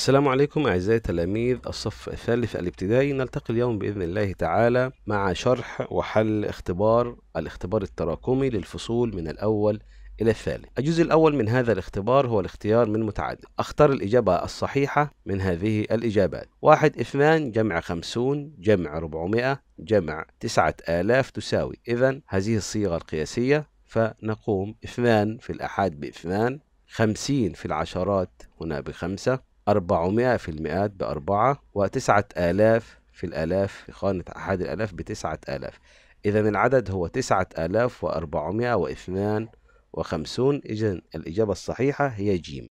السلام عليكم أعزائي تلاميذ الصف الثالث الابتدائي نلتقي اليوم بإذن الله تعالى مع شرح وحل اختبار الاختبار التراكمي للفصول من الأول إلى الثالث الجزء الأول من هذا الاختبار هو الاختيار من متعدد أختار الإجابة الصحيحة من هذه الإجابات واحد اثنان جمع خمسون جمع ربعمائة جمع تسعة آلاف تساوي إذا هذه الصيغة القياسية فنقوم اثنان في الأحاد باثنان خمسين في العشرات هنا بخمسة 400 في المئات بأربعة وتسعة آلاف في الآلاف في خانة أحد الآلاف بتسعة آلاف إذا العدد هو تسعة آلاف وأربعمائة واثنان وخمسون إذا الإجابة الصحيحة هي جيم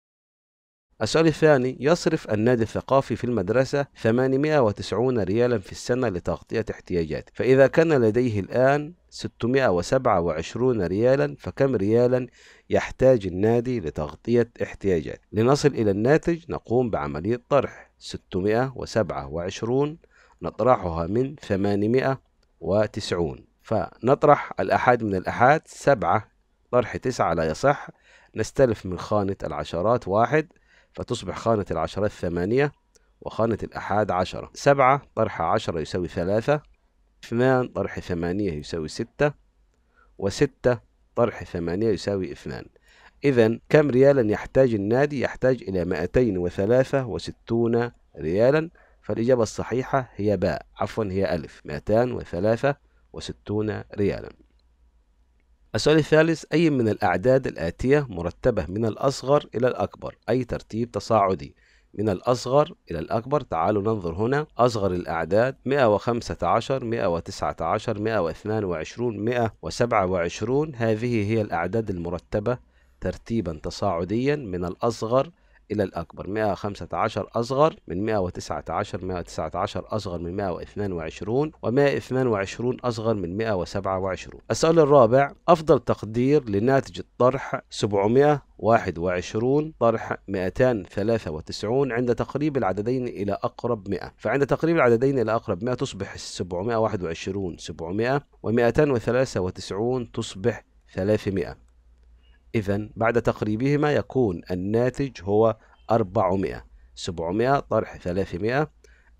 السؤال الثاني يصرف النادي الثقافي في المدرسة 890 ريالا في السنة لتغطية احتياجاته فإذا كان لديه الآن 627 ريالا فكم ريالا يحتاج النادي لتغطية احتياجاته لنصل إلى الناتج نقوم بعملية طرح 627 نطرحها من 890 فنطرح الأحد من الأحاد سبعة طرح تسعة لا يصح نستلف من خانة العشرات واحد فتصبح خانة العشرات ثمانية وخانة الأحاد عشرة سبعة طرح عشرة يساوي ثلاثة اثنان طرح ثمانية يساوي ستة وستة طرح ثمانية يساوي اثنان إذا كم ريالا يحتاج النادي؟ يحتاج إلى 263 ريالا فالإجابة الصحيحة هي باء عفوا هي ألف 263 ريالا السؤال الثالث أي من الأعداد الآتية مرتبة من الأصغر إلى الأكبر أي ترتيب تصاعدي من الأصغر إلى الأكبر تعالوا ننظر هنا أصغر الأعداد 115 119 122 127 هذه هي الأعداد المرتبة ترتيبا تصاعديا من الأصغر إلى الأكبر 115 أصغر من 119 119 أصغر من 122 و122 أصغر من 127 السؤال الرابع أفضل تقدير لناتج الطرح 700 21 طرح 293 عند تقريب العددين إلى أقرب 100 فعند تقريب العددين إلى أقرب 100 تصبح 721 700 و293 تصبح 300 إذا بعد تقريبهما يكون الناتج هو 400 700 طرح 300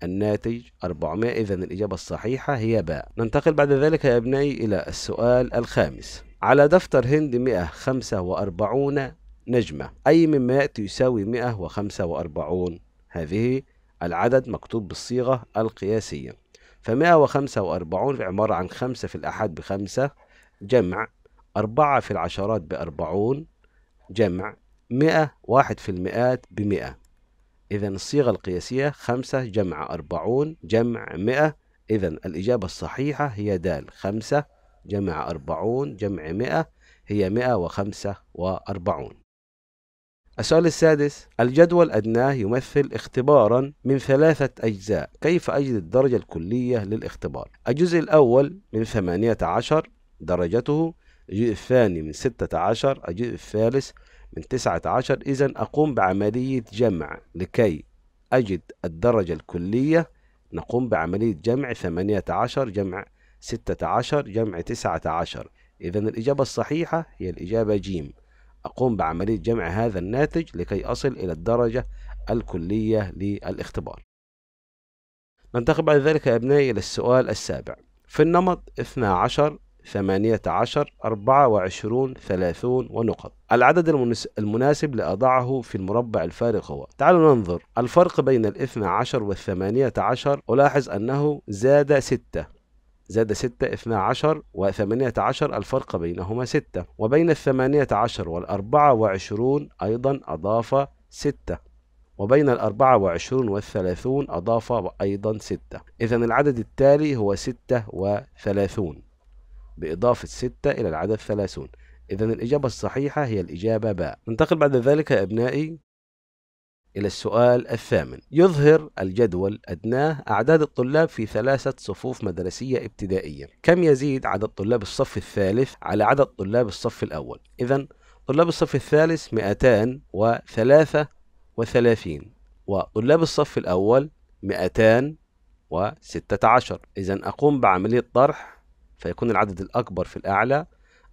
الناتج 400 إذا الإجابة الصحيحة هي باء ننتقل بعد ذلك يا أبنائي إلى السؤال الخامس على دفتر هند 145 نجمة أي من 100 يساوي 145 هذه العدد مكتوب بالصيغة القياسية ف 145 عبارة عن 5 في الأحد بخمسة جمع أربعة في العشرات بأربعون جمع مئة واحد في المئات بمئة إذا الصيغة القياسية خمسة جمع أربعون جمع مئة إذا الإجابة الصحيحة هي دال خمسة جمع أربعون جمع مئة هي مئة وخمسة وأربعون السؤال السادس الجدول أدناه يمثل اختبارا من ثلاثة أجزاء كيف أجد الدرجة الكلية للاختبار الجزء الأول من ثمانية عشر درجته الجزء الثاني من ستة عشر الجزء الثالث من تسعة عشر إذا أقوم بعملية جمع لكي أجد الدرجة الكلية نقوم بعملية جمع ثمانية عشر جمع ستة عشر جمع تسعة عشر إذا الإجابة الصحيحة هي الإجابة جيم أقوم بعملية جمع هذا الناتج لكي أصل إلى الدرجة الكلية للاختبار ننتقل بعد ذلك يا أبنائي إلى السؤال السابع في النمط 12 ثمانية عشر أربعة وعشرون ثلاثون ونقط العدد المناسب لأضعه في المربع الفارق هو تعالوا ننظر الفرق بين الاثنى عشر والثمانية عشر ألاحظ أنه زاد ستة زاد 6 12 و 18 الفرق بينهما 6 وبين ال 18 وال 24 أيضا أضاف 6 وبين ال 24 وال 30 أضاف أيضا 6 إذا العدد التالي هو 36 بإضافة 6 إلى العدد 30 إذا الإجابة الصحيحة هي الإجابة باء ننتقل بعد ذلك يا أبنائي إلى السؤال الثامن يظهر الجدول أدناه أعداد الطلاب في ثلاثة صفوف مدرسية ابتدائية كم يزيد عدد طلاب الصف الثالث على عدد طلاب الصف الأول إذا طلاب الصف الثالث 233 وطلاب الصف الأول 216 إذا أقوم بعملية طرح فيكون العدد الأكبر في الأعلى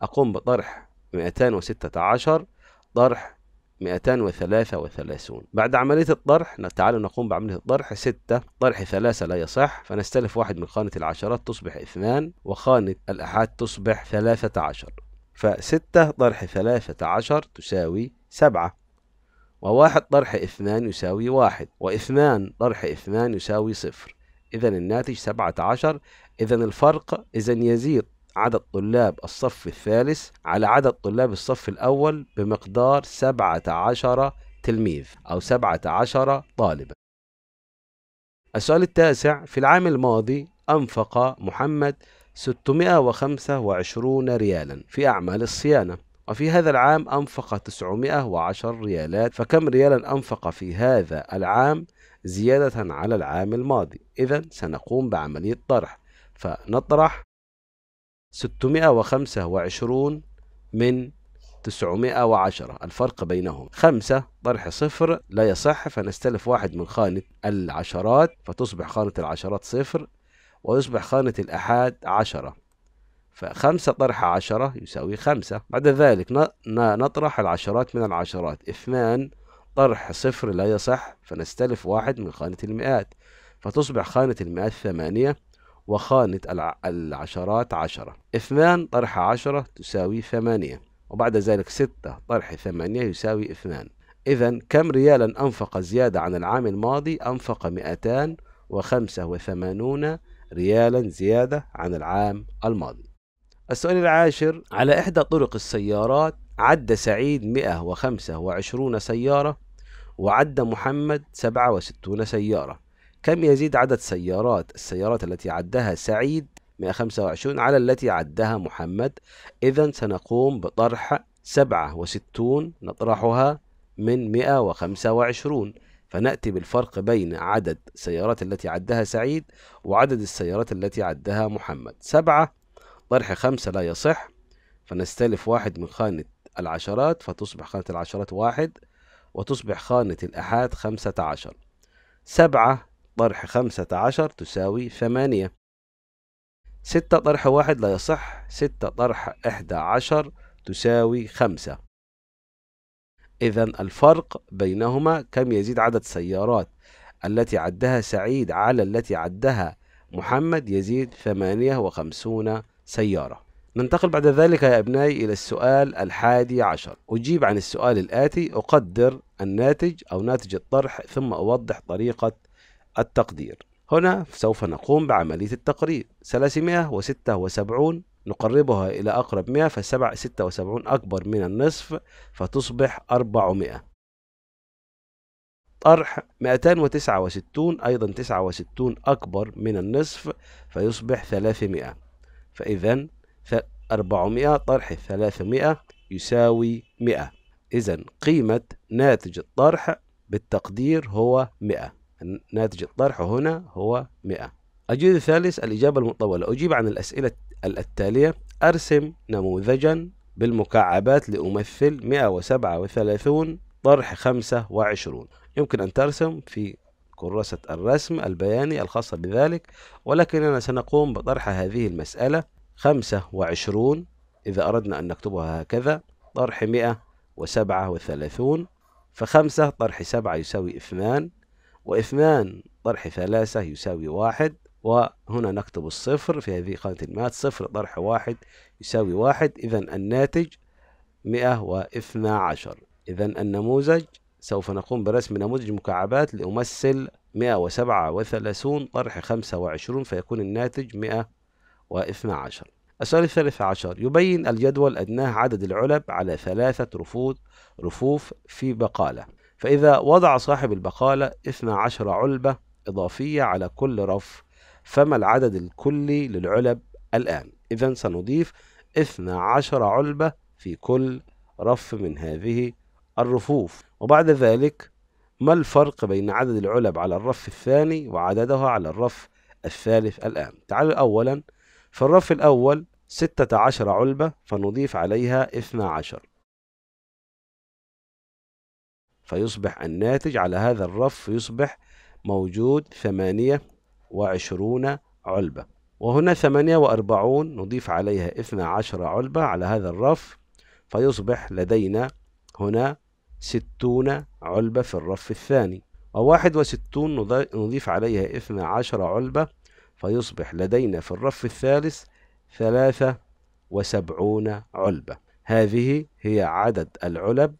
أقوم بطرح 216 طرح 233 بعد عملية الطرح تعال نقوم بعملية الطرح 6 طرح 3 لا يصح فنستلف واحد من خانة العشرات تصبح 2 وخانة الأحاد تصبح 13 ف6 طرح 13 تساوي 7 و1 طرح 2 يساوي 1 و2 طرح 2 يساوي 0 إذا الناتج 17 إذا الفرق إذا يزيد عدد طلاب الصف الثالث على عدد طلاب الصف الأول بمقدار 17 تلميذ أو 17 طالبا السؤال التاسع في العام الماضي أنفق محمد 625 ريالا في أعمال الصيانة وفي هذا العام أنفق 910 ريالات فكم ريالا أنفق في هذا العام زيادة على العام الماضي إذا سنقوم بعملية طرح فنطرح 625 من 910 الفرق بينهم خمسة طرح صفر لا يصح فنستلف واحد من خانة العشرات فتصبح خانة العشرات صفر ويصبح خانة الأحاد عشرة فخمسة طرح عشرة يساوي خمسة بعد ذلك نطرح العشرات من العشرات اثنان طرح صفر لا يصح فنستلف واحد من خانة المئات فتصبح خانة المئات ثمانية وخانة العشرات عشرة اثنان طرح عشرة تساوي ثمانية وبعد ذلك ستة طرح ثمانية يساوي اثنان إذا كم ريالا أنفق زيادة عن العام الماضي أنفق مئتان وخمسة وثمانون ريالا زيادة عن العام الماضي السؤال العاشر على نعم. إحدى طرق السيارات عد سعيد 125 سيارة وعد محمد 67 سيارة كم يزيد عدد سيارات السيارات التي عدها سعيد 125 على التي عدها محمد إذا سنقوم بطرح 67 نطرحها من 125 فنأتي بالفرق بين عدد السيارات التي عدها سعيد وعدد السيارات التي عدها محمد سبعة طرح خمسة لا يصح فنستلف واحد من خانة العشرات فتصبح خانة العشرات واحد وتصبح خانة الأحاد خمسة عشر سبعة طرح خمسة عشر تساوي ثمانية ستة طرح واحد لا يصح ستة طرح إحدى عشر تساوي خمسة إذا الفرق بينهما كم يزيد عدد سيارات التي عدها سعيد على التي عدها محمد يزيد ثمانية وخمسون سيارة ننتقل بعد ذلك يا أبنائي إلى السؤال الحادي عشر أجيب عن السؤال الآتي أقدر الناتج أو ناتج الطرح ثم أوضح طريقة التقدير هنا سوف نقوم بعملية التقريب 376 نقربها إلى أقرب 100 فالسبع 76 أكبر من النصف فتصبح 400 طرح 269 أيضا 69 أكبر من النصف فيصبح 300 فإذا 400 طرح 300 يساوي 100 إذا قيمة ناتج الطرح بالتقدير هو 100 ناتج الطرح هنا هو 100 الجزء الثالث الإجابة المطولة أجيب عن الأسئلة التالية أرسم نموذجا بالمكعبات لأمثل 137 طرح 25 يمكن أن ترسم في كراسة الرسم البياني الخاصة بذلك ولكننا سنقوم بطرح هذه المسألة 25 إذا أردنا أن نكتبها هكذا طرح 137 فخمسة طرح سبعة يساوي اثنان واثنان طرح ثلاثة يساوي واحد وهنا نكتب الصفر في هذه قناة المئات صفر طرح واحد يساوي واحد إذا الناتج 112 إذا النموذج سوف نقوم برسم نموذج مكعبات لأمثل 137 طرح 25 فيكون الناتج 100 واثنى عشر السؤال الثالث عشر يبين الجدول أدناه عدد العلب على ثلاثة رفوف رفوف في بقالة فإذا وضع صاحب البقالة 12 علبة إضافية على كل رف فما العدد الكلي للعلب الآن؟ إذا سنضيف 12 علبة في كل رف من هذه الرفوف وبعد ذلك ما الفرق بين عدد العلب على الرف الثاني وعددها على الرف الثالث الآن؟ تعالوا أولاً في الرف الأول ستة عشر علبة فنضيف عليها اثنا عشر فيصبح الناتج على هذا الرف يصبح موجود ثمانية وعشرون علبة وهنا ثمانية وأربعون نضيف عليها اثنا عشر علبة على هذا الرف فيصبح لدينا هنا ستون علبة في الرف الثاني وواحد وستون نضيف عليها اثنا عشر علبة فيصبح لدينا في الرف الثالث ثلاثة وسبعون علبة هذه هي عدد العلب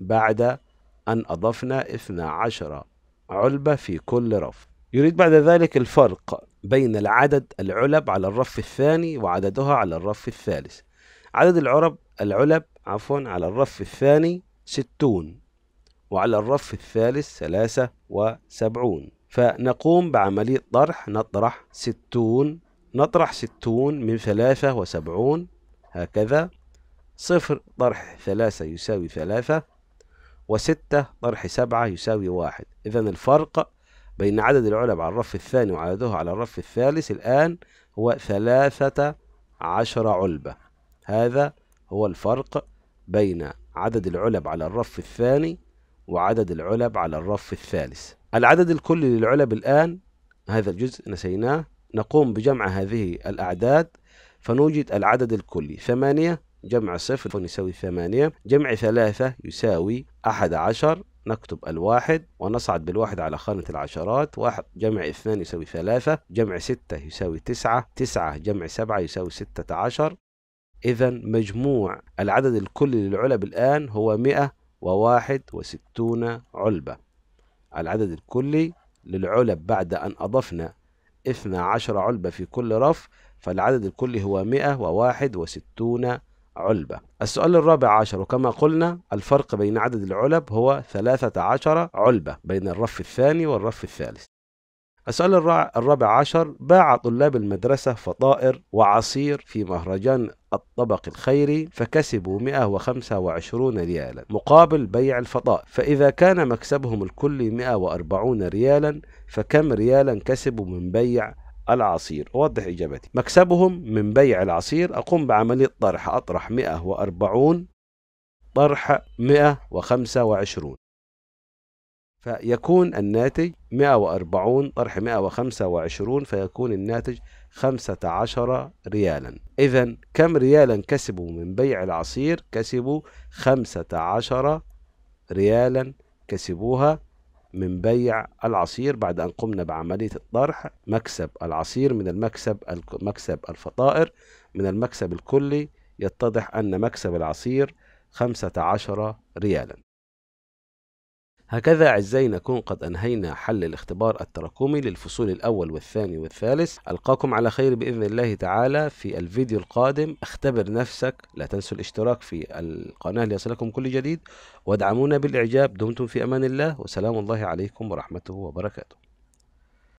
بعد أن أضفنا 12 علبة في كل رف يريد بعد ذلك الفرق بين العدد العلب على الرف الثاني وعددها على الرف الثالث عدد العرب العلب عفوا على الرف الثاني ستون وعلى الرف الثالث ثلاثة وسبعون فنقوم بعملية طرح نطرح ستون نطرح ستون من ثلاثة وسبعون هكذا صفر طرح ثلاثة يساوي ثلاثة وستة طرح سبعة يساوي واحد إذا الفرق بين عدد العلب على الرف الثاني وعدده على الرف الثالث الآن هو ثلاثة عشر علبة هذا هو الفرق بين عدد العلب على الرف الثاني وعدد العلب على الرف الثالث العدد الكلي للعلب الآن هذا الجزء نسيناه نقوم بجمع هذه الأعداد فنوجد العدد الكلي ثمانية جمع صفر يساوي ثمانية جمع ثلاثة يساوي أحد عشر نكتب الواحد ونصعد بالواحد على خانة العشرات واحد جمع اثنان يساوي ثلاثة جمع ستة يساوي تسعة تسعة جمع سبعة يساوي ستة عشر إذا مجموع العدد الكلي للعلب الآن هو مئة وواحد وستون علبة العدد الكلي للعلب بعد أن أضفنا اثنا عشر علبة في كل رف فالعدد الكلي هو مئة وواحد وستون علبة السؤال الرابع عشر وكما قلنا الفرق بين عدد العلب هو ثلاثة عشر علبة بين الرف الثاني والرف الثالث السؤال الرابع عشر باع طلاب المدرسة فطائر وعصير في مهرجان الطبق الخيري فكسبوا 125 ريالا مقابل بيع الفطائر فإذا كان مكسبهم الكلي 140 ريالا فكم ريالا كسبوا من بيع العصير أوضح إجابتي مكسبهم من بيع العصير أقوم بعملية طرح أطرح 140 طرح 125 فيكون الناتج 140 طرح 125 فيكون الناتج 15 ريالا إذا كم ريالا كسبوا من بيع العصير كسبوا 15 ريالا كسبوها من بيع العصير بعد أن قمنا بعملية الطرح مكسب العصير من المكسب مكسب الفطائر من المكسب الكلي يتضح أن مكسب العصير 15 ريالا هكذا أعزائي نكون قد أنهينا حل الاختبار التراكمي للفصول الأول والثاني والثالث ألقاكم على خير بإذن الله تعالى في الفيديو القادم اختبر نفسك لا تنسوا الاشتراك في القناة ليصلكم كل جديد وادعمونا بالإعجاب دمتم في أمان الله وسلام الله عليكم ورحمته وبركاته